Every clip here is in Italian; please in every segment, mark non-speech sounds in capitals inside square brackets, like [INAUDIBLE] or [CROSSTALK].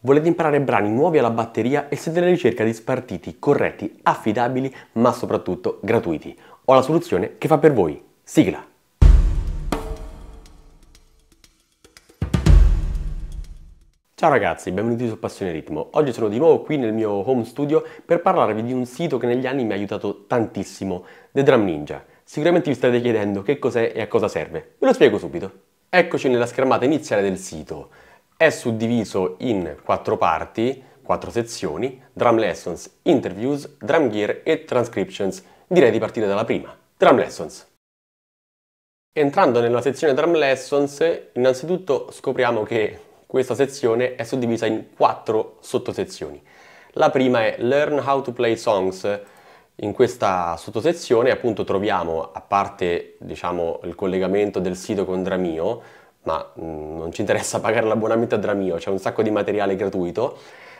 Volete imparare brani nuovi alla batteria e siete alla ricerca di spartiti corretti, affidabili, ma soprattutto gratuiti? Ho la soluzione che fa per voi. Sigla! Ciao ragazzi, benvenuti su Passione Ritmo. Oggi sono di nuovo qui nel mio home studio per parlarvi di un sito che negli anni mi ha aiutato tantissimo, The Drum Ninja. Sicuramente vi state chiedendo che cos'è e a cosa serve. Ve lo spiego subito. Eccoci nella schermata iniziale del sito. È suddiviso in quattro parti, quattro sezioni, drum lessons, interviews, drum gear e transcriptions. Direi di partire dalla prima, drum lessons. Entrando nella sezione drum lessons, innanzitutto scopriamo che questa sezione è suddivisa in quattro sottosezioni. La prima è Learn How to Play Songs. In questa sottosezione appunto troviamo, a parte diciamo, il collegamento del sito con Dramio, ma mh, mm, non ci interessa [LAUGHS] pagare l'abbonamento a Dramio, c'è un sacco di materiale gratuito.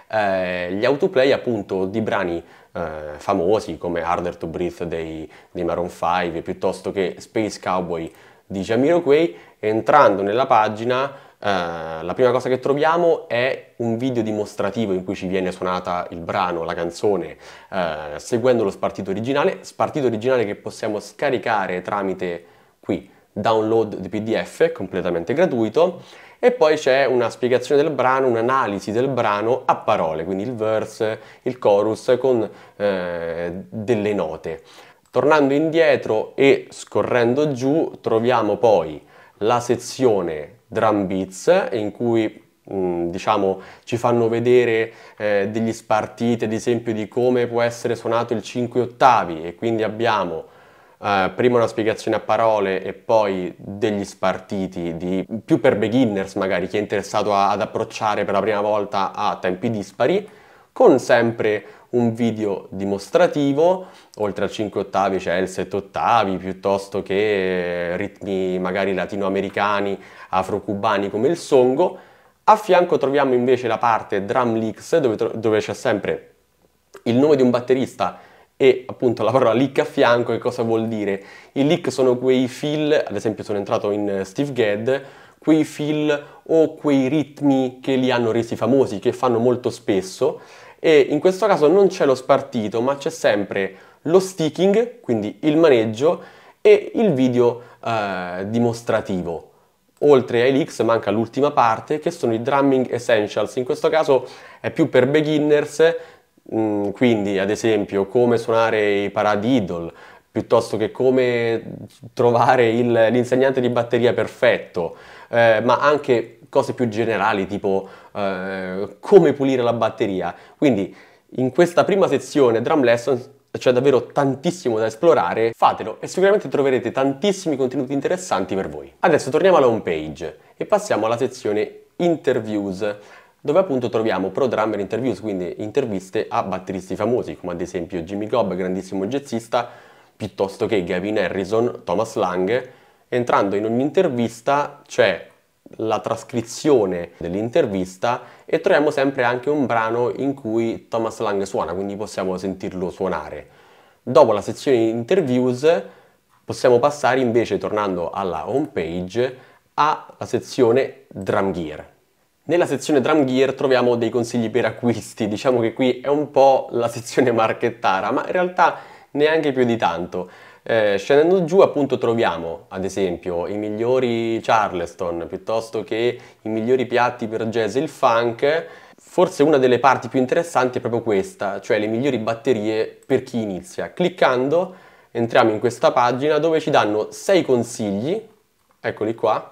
Eh, gli autoplay appunto di brani eh, famosi come Harder to Breathe dei, dei Maroon 5 piuttosto che Space Cowboy di Jamiroquai, entrando nella pagina eh, la prima cosa che troviamo è un video dimostrativo in cui ci viene suonata il brano, la canzone, eh, seguendo lo spartito originale, spartito originale che possiamo scaricare tramite qui download di PDF completamente gratuito e poi c'è una spiegazione del brano, un'analisi del brano a parole, quindi il verse, il chorus con eh, delle note. Tornando indietro e scorrendo giù troviamo poi la sezione drum beats in cui mm, diciamo ci fanno vedere eh, degli spartiti ad esempio di come può essere suonato il 5 ottavi e quindi abbiamo eh, prima una spiegazione a parole e poi degli spartiti di, più per beginners magari, chi è interessato a, ad approcciare per la prima volta a tempi dispari, con sempre un video dimostrativo, oltre al 5 ottavi c'è cioè il 7 ottavi, piuttosto che ritmi magari latinoamericani, afrocubani come il songo. A fianco troviamo invece la parte drum leaks dove, dove c'è sempre il nome di un batterista e appunto la parola leak a fianco che cosa vuol dire? I leak sono quei fill, ad esempio sono entrato in eh, Steve Gadd, quei fill o quei ritmi che li hanno resi famosi, che fanno molto spesso e in questo caso non c'è lo spartito ma c'è sempre lo sticking, quindi il maneggio e il video eh, dimostrativo. Oltre ai leaks manca l'ultima parte che sono i drumming essentials, in questo caso è più per beginners Mm, quindi, ad esempio, come suonare i paradiddle, piuttosto che come trovare il, l'insegnante di batteria perfetto, eh, ma anche cose più generali, tipo eh, come pulire la batteria. Quindi, in questa prima sezione Drum Lessons c'è davvero tantissimo da esplorare, fatelo e sicuramente troverete tantissimi contenuti interessanti per voi. Adesso torniamo alla home page e passiamo alla sezione interviews dove appunto troviamo pro drummer interviews, quindi interviste a batteristi famosi, come ad esempio Jimmy Cobb, grandissimo jazzista, piuttosto che Gavin Harrison, Thomas Lang. Entrando in ogni intervista c'è la trascrizione dell'intervista e troviamo sempre anche un brano in cui Thomas Lang suona, quindi possiamo sentirlo suonare. Dopo la sezione interviews possiamo passare invece, tornando alla home page, alla sezione drum gear. Nella sezione Drum Gear troviamo dei consigli per acquisti, diciamo che qui è un po' la sezione marchettara, ma in realtà neanche più di tanto. Eh, scendendo giù appunto troviamo ad esempio i migliori charleston piuttosto che i migliori piatti per jazz e il funk. Forse una delle parti più interessanti è proprio questa, cioè le migliori batterie per chi inizia. Cliccando entriamo in questa pagina dove ci danno 6 consigli, eccoli qua.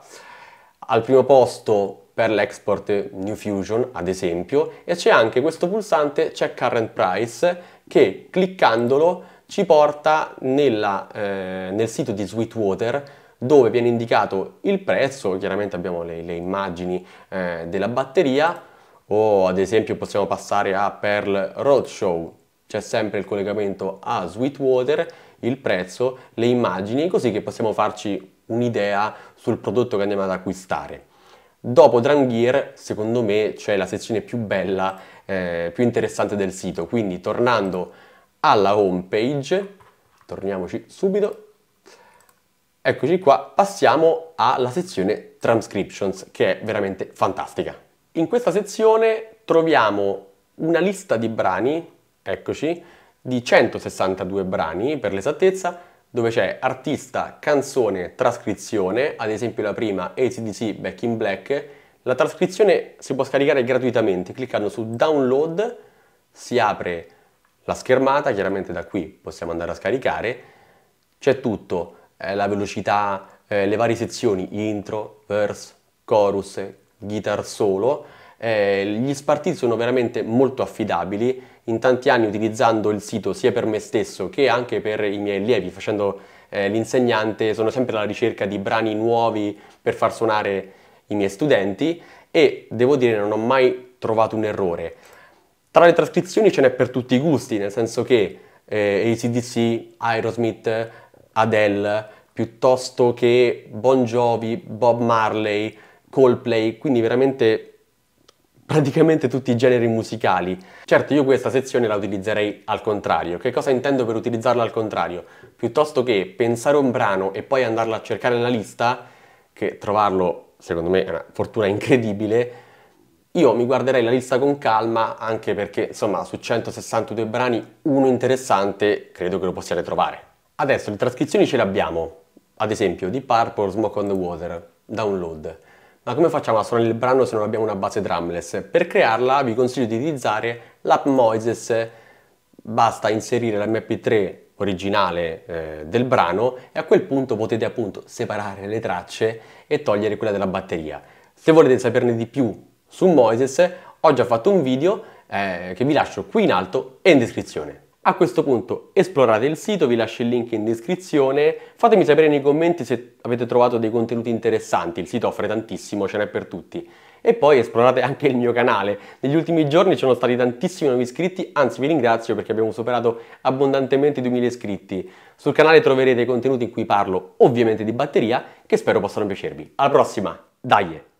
Al primo posto per l'export New Fusion ad esempio e c'è anche questo pulsante Check Current Price che cliccandolo ci porta nella, eh, nel sito di Sweetwater dove viene indicato il prezzo, chiaramente abbiamo le, le immagini eh, della batteria o ad esempio possiamo passare a Pearl Roadshow, c'è sempre il collegamento a Sweetwater, il prezzo, le immagini, così che possiamo farci un'idea sul prodotto che andiamo ad acquistare. Dopo Drangir, secondo me, c'è la sezione più bella, eh, più interessante del sito. Quindi tornando alla home page, torniamoci subito, eccoci qua, passiamo alla sezione transcriptions, che è veramente fantastica. In questa sezione troviamo una lista di brani, eccoci, di 162 brani per l'esattezza, dove c'è artista, canzone, trascrizione, ad esempio la prima ACDC Back in Black. La trascrizione si può scaricare gratuitamente cliccando su download, si apre la schermata, chiaramente da qui possiamo andare a scaricare, c'è tutto, eh, la velocità, eh, le varie sezioni, intro, verse, chorus, eh, guitar solo, eh, gli spartiti sono veramente molto affidabili, in tanti anni utilizzando il sito sia per me stesso che anche per i miei allievi, facendo eh, l'insegnante, sono sempre alla ricerca di brani nuovi per far suonare i miei studenti e devo dire non ho mai trovato un errore. Tra le trascrizioni ce n'è per tutti i gusti, nel senso che eh, ACDC, Aerosmith, Adele, piuttosto che Bon Jovi, Bob Marley, Coldplay, quindi veramente praticamente tutti i generi musicali. Certo, io questa sezione la utilizzerei al contrario. Che cosa intendo per utilizzarla al contrario? Piuttosto che pensare un brano e poi andarlo a cercare nella lista, che trovarlo secondo me è una fortuna incredibile, io mi guarderei la lista con calma anche perché insomma su 162 brani uno interessante credo che lo possiate trovare. Adesso le trascrizioni ce le abbiamo, ad esempio di Purple Smoke on the Water, Download. Ma come facciamo a suonare il brano se non abbiamo una base drumless? Per crearla vi consiglio di utilizzare l'app Moises. Basta inserire l'MP3 originale eh, del brano e a quel punto potete appunto separare le tracce e togliere quella della batteria. Se volete saperne di più su Moises ho già fatto un video eh, che vi lascio qui in alto e in descrizione. A questo punto esplorate il sito, vi lascio il link in descrizione, fatemi sapere nei commenti se avete trovato dei contenuti interessanti, il sito offre tantissimo, ce n'è per tutti. E poi esplorate anche il mio canale, negli ultimi giorni ci sono stati tantissimi nuovi iscritti, anzi vi ringrazio perché abbiamo superato abbondantemente i 2000 iscritti. Sul canale troverete i contenuti in cui parlo ovviamente di batteria, che spero possano piacervi. Alla prossima, dai!